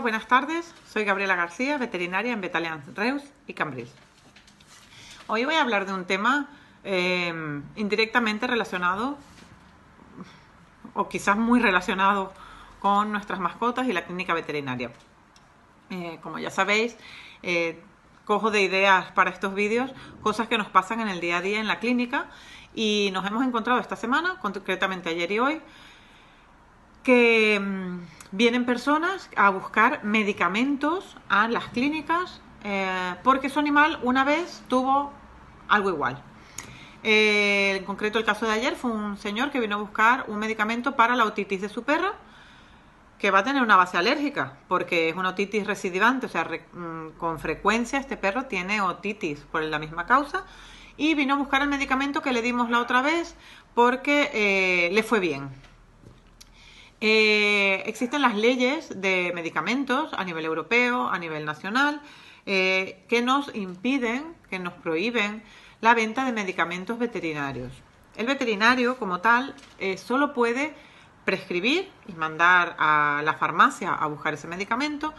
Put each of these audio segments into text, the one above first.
buenas tardes. Soy Gabriela García, veterinaria en Betalian Reus y Cambrils. Hoy voy a hablar de un tema em, indirectamente relacionado o quizás muy relacionado con nuestras mascotas y la clínica veterinaria. Eh, como ya sabéis, eh, cojo de ideas para estos vídeos cosas que nos pasan en el día a día en la clínica y nos hemos encontrado esta semana, concretamente ayer y hoy, que em, vienen personas a buscar medicamentos a las clínicas eh, porque su animal una vez tuvo algo igual. Eh, en concreto el caso de ayer fue un señor que vino a buscar un medicamento para la otitis de su perro que va a tener una base alérgica porque es una otitis recidivante, o sea, mm, con frecuencia este perro tiene otitis por la misma causa y vino a buscar el medicamento que le dimos la otra vez porque eh, le fue bien, eh, existen las leyes de medicamentos a nivel europeo, a nivel nacional, eh, que nos impiden, que nos prohíben la venta de medicamentos veterinarios. El veterinario, como tal, eh, solo puede prescribir y mandar a la farmacia a buscar ese medicamento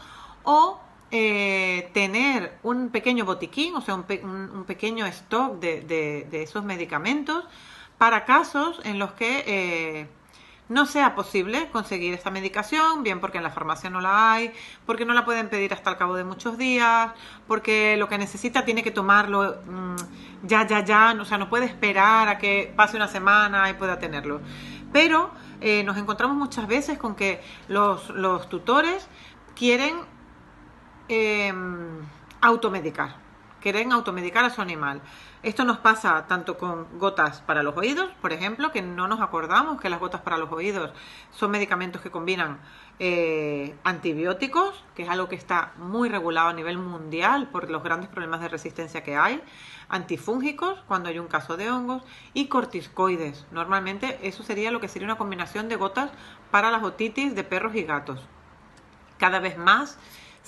o tener un pequeño botiquín, o sea, un, pequeño stock de, esos medicamentos para casos en los que no sea posible conseguir esta medicación, bien porque en la farmacia no la hay, porque no la pueden pedir hasta el cabo de muchos días, porque lo que necesita tiene que tomarlo mm, ya, ya, ya, o sea, no puede esperar a que pase una semana y pueda tenerlo. Pero eh, nos encontramos muchas veces con que los, tutores quieren em, automedicar quieren automedicar a su animal. Esto nos pasa tanto con gotas para los oídos, por ejemplo, que no nos acordamos que las gotas para los oídos son medicamentos que combinan eh, antibióticos, que es algo que está muy regulado a nivel mundial por los grandes problemas de resistencia que hay, antifúngicos cuando hay un caso de hongos y corticoides. Normalmente eso sería lo que sería una combinación de gotas para las otitis de perros y gatos. Cada vez más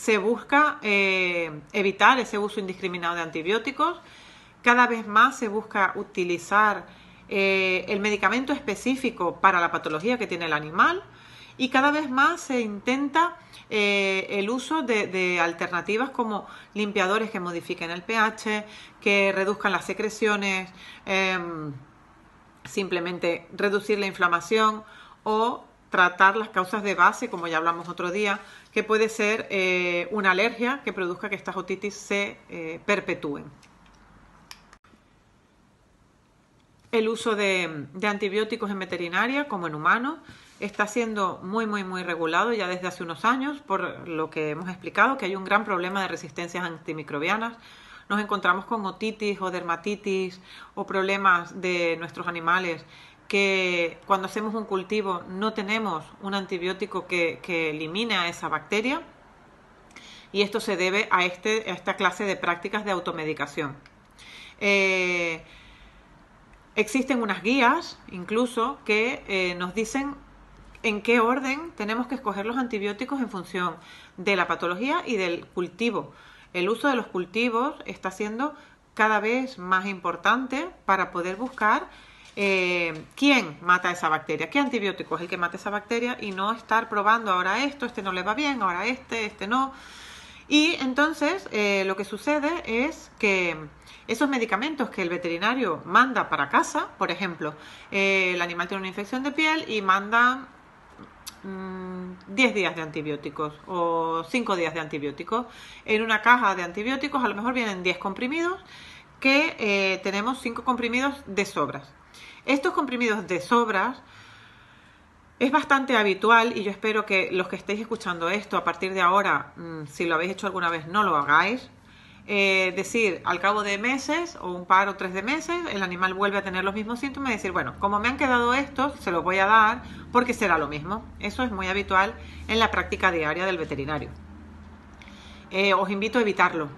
se busca eh, evitar ese uso indiscriminado de antibióticos, cada vez más se busca utilizar eh, el medicamento específico para la patología que tiene el animal y cada vez más se intenta eh, el uso de, alternativas como limpiadores que modifiquen el pH, que reduzcan las secreciones, em, simplemente reducir la inflamación o tratar las causas de base, como ya hablamos otro día, que puede ser eh, una alergia que produzca que estas otitis se eh, perpetúen. El uso de, antibióticos en veterinaria, como en humanos, está siendo muy, muy, muy regulado ya desde hace unos años, por lo que hemos explicado, que hay un gran problema de resistencias antimicrobianas. Nos encontramos con otitis o dermatitis o problemas de nuestros animales que cuando hacemos un cultivo no tenemos un antibiótico que, elimine a esa bacteria y esto se debe a, este, esta clase de prácticas de automedicación. Eh, existen unas guías incluso que eh, nos dicen en qué orden tenemos que escoger los antibióticos en función de la patología y del cultivo. El uso de los cultivos está siendo cada vez más importante para poder buscar eh, quién mata esa bacteria, qué antibiótico es el que mata esa bacteria y no estar probando ahora esto, este no le va bien, ahora este, este no. Y entonces eh, lo que sucede es que esos medicamentos que el veterinario manda para casa, por ejemplo, eh, el animal tiene una infección de piel y manda 10 mm, días de antibióticos o 5 días de antibióticos. En una caja de antibióticos a lo mejor vienen 10 comprimidos que tenemos 5 comprimidos de sobras. Estos comprimidos de sobras es bastante habitual y yo espero que los que estéis escuchando esto a partir de ahora, mm, si lo habéis hecho alguna vez, no lo hagáis. Eh, decir, al cabo de meses o un par o tres de meses, el animal vuelve a tener los mismos síntomas y decir, bueno, como me han quedado estos, se los voy a dar porque será lo mismo. Eso es muy habitual en la práctica diaria del veterinario. Eh, os invito a evitarlo,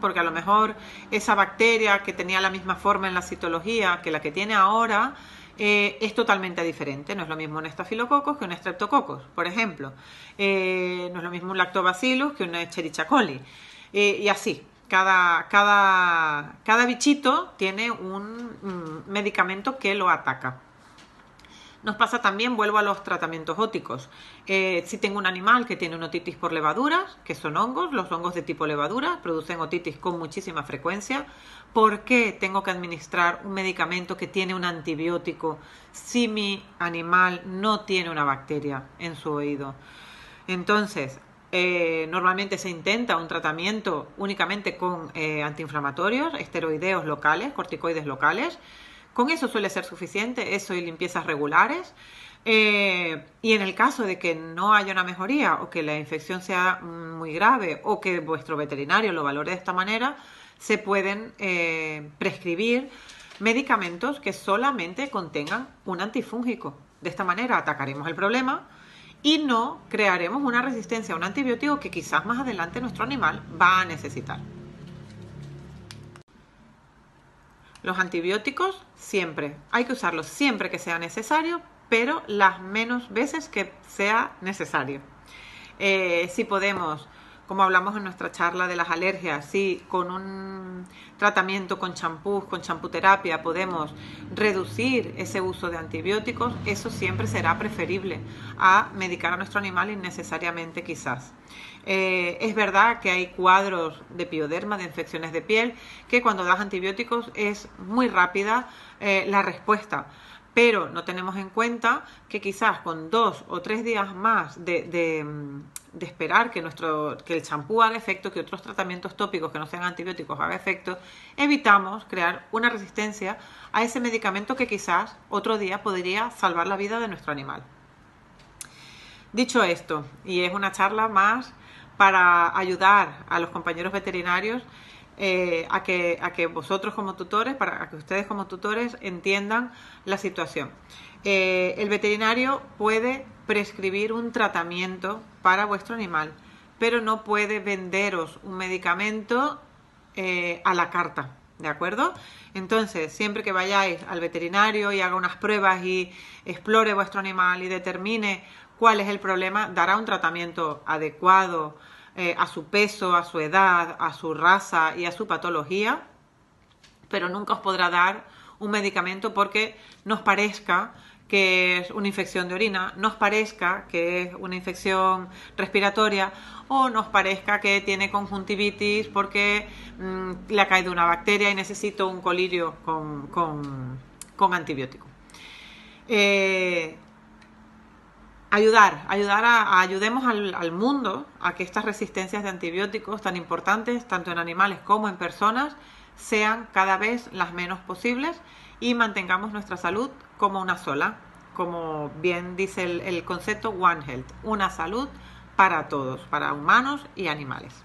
porque a lo mejor esa bacteria que tenía la misma forma en la citología que la que tiene ahora eh, es totalmente diferente. No es lo mismo un estafilococos que un estreptococos, por ejemplo. Eh, no es lo mismo un lactobacillus que un Escherichia coli. Eh, y así, cada, cada, cada bichito tiene un mm, medicamento que lo ataca. Nos pasa también, vuelvo a los tratamientos óticos. Eh, si tengo un animal que tiene una otitis por levaduras, que son hongos, los hongos de tipo levadura producen otitis con muchísima frecuencia, ¿por qué tengo que administrar un medicamento que tiene un antibiótico si mi animal no tiene una bacteria en su oído? Entonces, eh, normalmente se intenta un tratamiento únicamente con eh, antiinflamatorios, esteroideos locales, corticoides locales, con eso suele ser suficiente, eso y limpiezas regulares. Eh, y en el caso de que no haya una mejoría o que la infección sea muy grave o que vuestro veterinario lo valore de esta manera, se pueden eh, prescribir medicamentos que solamente contengan un antifúngico. De esta manera atacaremos el problema y no crearemos una resistencia a un antibiótico que quizás más adelante nuestro animal va a necesitar. Los antibióticos siempre, hay que usarlos siempre que sea necesario, pero las menos veces que sea necesario. Eh, si podemos como hablamos en nuestra charla de las alergias, si con un tratamiento con champús, con champuterapia, podemos reducir ese uso de antibióticos, eso siempre será preferible a medicar a nuestro animal innecesariamente quizás. Eh, es verdad que hay cuadros de pioderma, de infecciones de piel, que cuando das antibióticos es muy rápida eh, la respuesta pero no tenemos en cuenta que quizás con dos o tres días más de, mm, esperar que, nuestro, el champú haga efecto, que otros tratamientos tópicos que no sean antibióticos haga efecto, evitamos crear una resistencia a ese medicamento que quizás otro día podría salvar la vida de nuestro animal. Dicho esto, y es una charla más para ayudar a los compañeros veterinarios, eh, a, que, vosotros como tutores, para que ustedes como tutores entiendan la situación. Eh, el veterinario puede prescribir un tratamiento para vuestro animal, pero no puede venderos un medicamento eh, a la carta. ¿De acuerdo? Entonces, siempre que vayáis al veterinario y haga unas pruebas y explore vuestro animal y determine cuál es el problema, dará un tratamiento adecuado, eh, a su peso, a su edad, a su raza y a su patología, pero nunca os podrá dar un medicamento porque nos parezca que es una infección de orina, nos parezca que es una infección respiratoria o nos parezca que tiene conjuntivitis porque mm, le ha caído una bacteria y necesito un colirio con, antibiótico. Eh, ayudar, ayudar a, ayudemos al, mundo a que estas resistencias de antibióticos tan importantes, tanto en animales como en personas, sean cada vez las menos posibles y mantengamos nuestra salud como una sola, como bien dice el concepto One Health, una salud para todos, para humanos y animales.